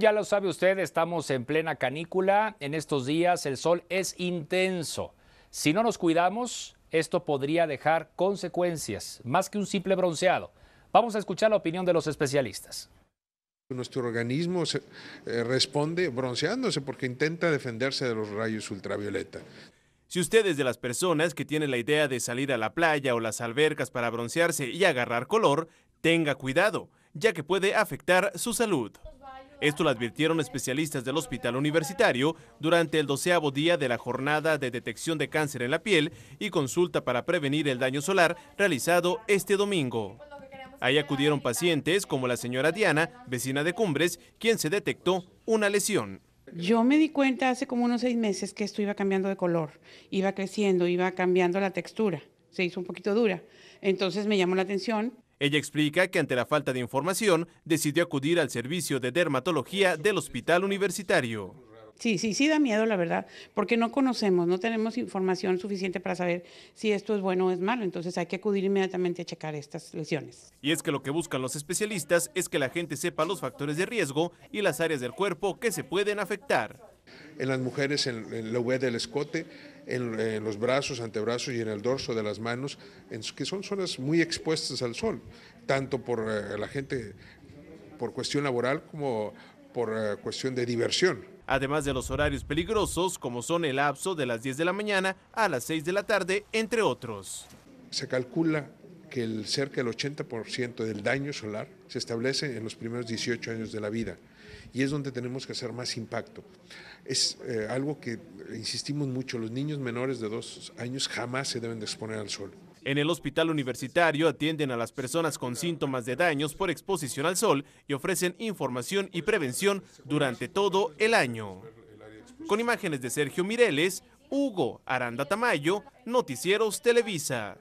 Ya lo sabe usted, estamos en plena canícula. En estos días el sol es intenso. Si no nos cuidamos, esto podría dejar consecuencias, más que un simple bronceado. Vamos a escuchar la opinión de los especialistas. Nuestro organismo eh, responde bronceándose porque intenta defenderse de los rayos ultravioleta. Si usted es de las personas que tienen la idea de salir a la playa o las albercas para broncearse y agarrar color, tenga cuidado, ya que puede afectar su salud. Esto lo advirtieron especialistas del hospital universitario durante el doceavo día de la jornada de detección de cáncer en la piel y consulta para prevenir el daño solar realizado este domingo. Ahí acudieron pacientes como la señora Diana, vecina de Cumbres, quien se detectó una lesión. Yo me di cuenta hace como unos seis meses que esto iba cambiando de color, iba creciendo, iba cambiando la textura, se hizo un poquito dura. Entonces me llamó la atención, ella explica que ante la falta de información decidió acudir al servicio de dermatología del hospital universitario. Sí, sí, sí da miedo, la verdad, porque no conocemos, no tenemos información suficiente para saber si esto es bueno o es malo, entonces hay que acudir inmediatamente a checar estas lesiones. Y es que lo que buscan los especialistas es que la gente sepa los factores de riesgo y las áreas del cuerpo que se pueden afectar. En las mujeres, en, la web del escote, en, eh, los brazos, antebrazos y en el dorso de las manos, en, que son zonas muy expuestas al sol, tanto por eh, la gente por cuestión laboral como por eh, cuestión de diversión. Además de los horarios peligrosos, como son el lapso de las 10 de la mañana a las 6 de la tarde, entre otros. Se calcula que cerca del 80% del daño solar se establece en los primeros 18 años de la vida y es donde tenemos que hacer más impacto. Es eh, algo que insistimos mucho, los niños menores de dos años jamás se deben de exponer al sol. En el hospital universitario atienden a las personas con síntomas de daños por exposición al sol y ofrecen información y prevención durante todo el año. Con imágenes de Sergio Mireles, Hugo Aranda Tamayo, Noticieros Televisa.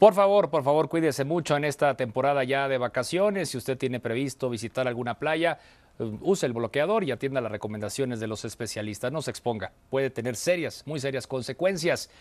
Por favor, por favor, cuídese mucho en esta temporada ya de vacaciones. Si usted tiene previsto visitar alguna playa, eh, use el bloqueador y atienda las recomendaciones de los especialistas. No se exponga. Puede tener serias, muy serias consecuencias.